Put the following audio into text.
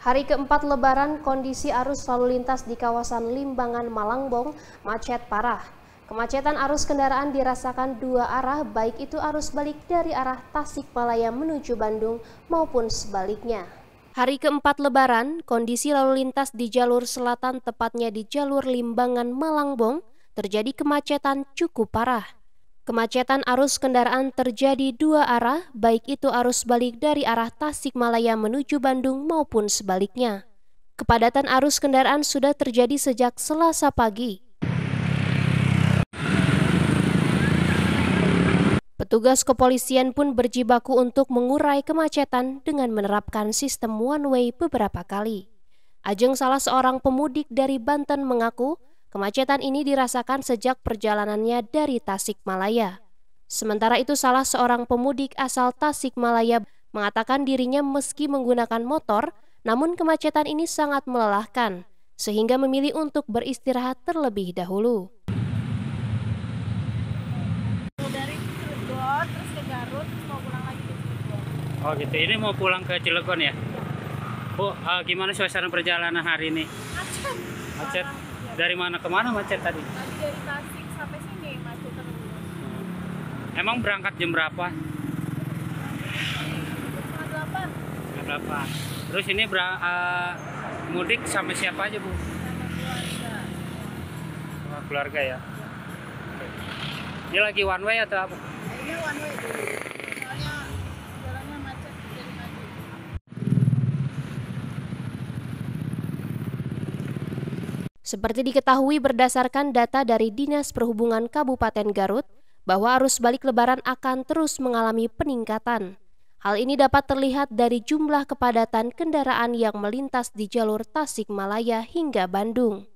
Hari keempat lebaran, kondisi arus lalu lintas di kawasan Limbangan Malangbong macet parah. Kemacetan arus kendaraan dirasakan dua arah, baik itu arus balik dari arah Tasikmalaya menuju Bandung maupun sebaliknya. Hari keempat lebaran, kondisi lalu lintas di jalur selatan, tepatnya di jalur Limbangan Malangbong, terjadi kemacetan cukup parah. Kemacetan arus kendaraan terjadi dua arah, baik itu arus balik dari arah Tasikmalaya menuju Bandung maupun sebaliknya. Kepadatan arus kendaraan sudah terjadi sejak Selasa pagi. Petugas kepolisian pun berjibaku untuk mengurai kemacetan dengan menerapkan sistem one way beberapa kali. Ajeng salah seorang pemudik dari Banten mengaku Kemacetan ini dirasakan sejak perjalanannya dari Tasikmalaya. Sementara itu salah seorang pemudik asal Tasikmalaya mengatakan dirinya meski menggunakan motor, namun kemacetan ini sangat melelahkan, sehingga memilih untuk beristirahat terlebih dahulu. Dari Cilegon terus ke Garut, mau pulang lagi Oh gitu, ini mau pulang ke Cilegon ya? Iya. Bu, uh, gimana suasana perjalanan hari ini? Macet. Macet. Dari mana ke mana macet tadi? Dari Tasik sampai sini macet terus. Hmm. Emang berangkat jam berapa? Jam delapan. Jam delapan. Terus ini ber uh, eh, mudik sampai siapa aja bu? Sama keluarga. Sama keluarga ya. Ini lagi one way atau apa? Ini one way. Seperti diketahui berdasarkan data dari Dinas Perhubungan Kabupaten Garut, bahwa arus balik lebaran akan terus mengalami peningkatan. Hal ini dapat terlihat dari jumlah kepadatan kendaraan yang melintas di jalur Tasikmalaya hingga Bandung.